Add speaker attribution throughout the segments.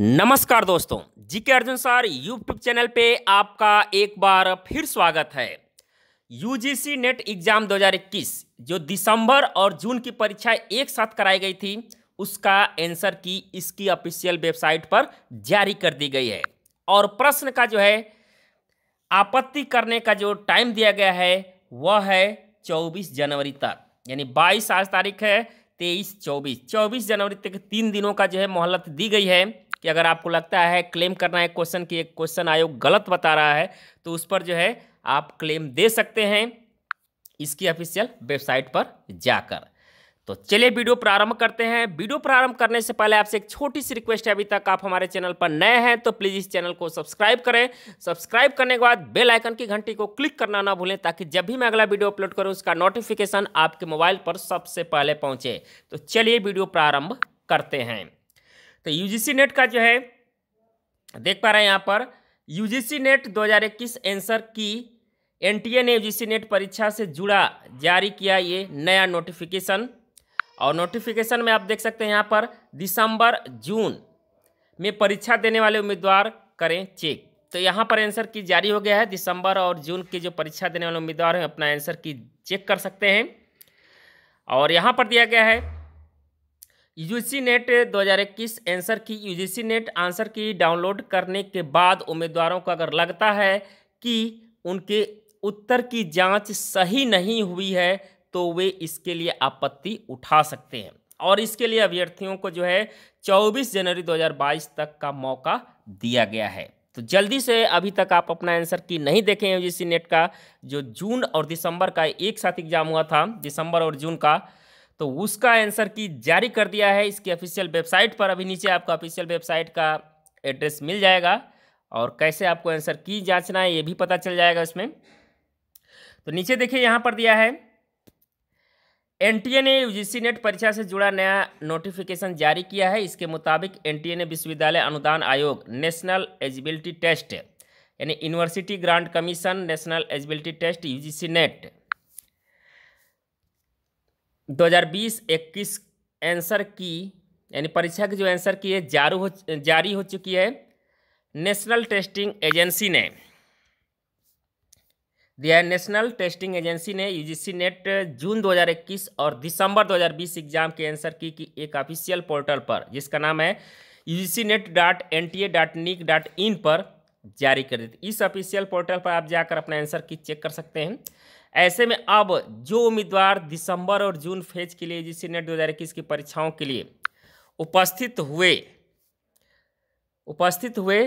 Speaker 1: नमस्कार दोस्तों GK Arjun sir YouTube channel पे आपका एक बार फिर स्वागत है यूजीसी नेट एग्जाम 2021 जो दिसंबर और जून की परीक्षा एक साथ कराई गई थी उसका आंसर की इसकी ऑफिशियल वेबसाइट पर जारी कर दी गई है और प्रश्न का जो है आपत्ति करने का जो टाइम दिया गया है वह है 24 जनवरी तक यानी 22 आज तारीख है तेईस चौबीस चौबीस जनवरी तक तीन दिनों का जो है मोहलत दी गई है कि अगर आपको लगता है क्लेम करना है क्वेश्चन कि एक क्वेश्चन आयोग गलत बता रहा है तो उस पर जो है आप क्लेम दे सकते हैं इसकी ऑफिशियल वेबसाइट पर जाकर तो चलिए वीडियो प्रारंभ करते हैं वीडियो प्रारंभ करने से पहले आपसे एक छोटी सी रिक्वेस्ट है अभी तक आप हमारे चैनल पर नए हैं तो प्लीज़ इस चैनल को सब्सक्राइब करें सब्सक्राइब करने के बाद बेल आइकन की घंटी को क्लिक करना ना भूलें ताकि जब भी मैं अगला वीडियो अपलोड करूं उसका नोटिफिकेशन आपके मोबाइल पर सबसे पहले पहुंचे तो चलिए वीडियो प्रारंभ करते हैं तो यूजीसी नेट का जो है देख पा रहे हैं यहाँ पर UGC NET 2021 answer key NTA ने यूजीसी नेट परीक्षा से जुड़ा जारी किया ये नया नोटिफिकेशन और नोटिफिकेशन में आप देख सकते हैं यहाँ पर दिसंबर जून में परीक्षा देने वाले उम्मीदवार करें चेक तो यहाँ पर आंसर की जारी हो गया है दिसंबर और जून के जो परीक्षा देने वाले उम्मीदवार हैं अपना आंसर की चेक कर सकते हैं और यहाँ पर दिया गया है UGC NET 2021 answer key UGC NET answer key download करने के बाद उम्मीदवारों को अगर लगता है कि उनके उत्तर की जांच सही नहीं हुई है तो वे इसके लिए आपत्ति उठा सकते हैं और इसके लिए अभ्यर्थियों को जो है 24 जनवरी 2022 तक का मौका दिया गया है तो जल्दी से अभी तक आप अपना आंसर की नहीं यू जी यूजीसी नेट का जो जून और दिसंबर का एक साथ एग्जाम हुआ था दिसंबर और जून का तो उसका आंसर की जारी कर दिया है इसकी ऑफिशियल वेबसाइट पर अभी नीचे आपको ऑफिशियल वेबसाइट का एड्रेस मिल जाएगा और कैसे आपको आंसर की जांचना है ये भी पता चल जाएगा इसमें तो नीचे देखिए यहाँ पर दिया है एन टी ए ने यूजीसी नेट परीक्षा से जुड़ा नया नोटिफिकेशन जारी किया है इसके मुताबिक एन टी ए ने विश्वविद्यालय अनुदान आयोग नेशनल एजिबिलिटी टेस्ट यानी university grants commission national eligibility test UGC NET 2020-21 answer key यानी परीक्षा की जो आंसर की है जारू हो जारी हो चुकी है नेशनल टेस्टिंग एजेंसी ने दिया है नेशनल टेस्टिंग एजेंसी ने यूजीसी नेट जून 2021 और दिसंबर 2020 एग्जाम के आंसर की, की एक ऑफिशियल पोर्टल पर जिसका नाम है UGC NET dot N T A dot nic dot in पर जारी कर देते इस ऑफिशियल पोर्टल पर आप जाकर अपना आंसर की चेक कर सकते हैं ऐसे में अब जो उम्मीदवार दिसंबर और जून फेज के लिए जिस नेट दो की परीक्षाओं के लिए उपस्थित हुए उपस्थित हुए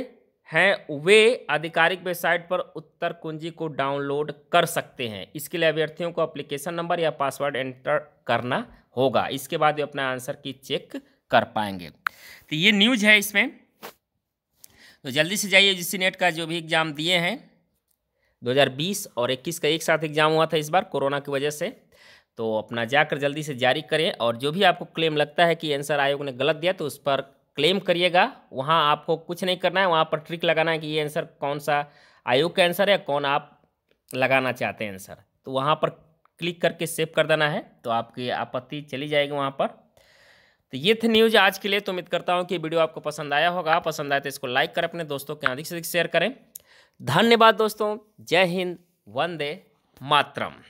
Speaker 1: हैं वे आधिकारिक वेबसाइट पर उत्तर कुंजी को डाउनलोड कर सकते हैं इसके लिए अभ्यर्थियों को अप्लीकेशन नंबर या पासवर्ड एंटर करना होगा इसके बाद वे अपना आंसर की चेक कर पाएंगे तो ये न्यूज है इसमें तो जल्दी से जाइए जिस नेट का जो भी एग्ज़ाम दिए हैं 2020 और 21 का एक साथ एग्ज़ाम हुआ था इस बार कोरोना की वजह से तो अपना जाकर जल्दी से जारी करें और जो भी आपको क्लेम लगता है कि आंसर आयोग ने गलत दिया तो उस पर क्लेम करिएगा वहाँ आपको कुछ नहीं करना है वहाँ पर ट्रिक लगाना है कि ये आंसर कौन सा आयोग का आंसर है कौन आप लगाना चाहते हैं आंसर तो वहाँ पर क्लिक करके सेव कर देना है तो आपकी आपत्ति चली जाएगी वहाँ पर तो ये थे न्यूज आज के लिए तो उम्मीद करता हूँ कि वीडियो आपको पसंद आया होगा पसंद आए तो इसको लाइक करें अपने दोस्तों के अधिक से अधिक शेयर करें धन्यवाद दोस्तों जय हिंद वंदे मातरम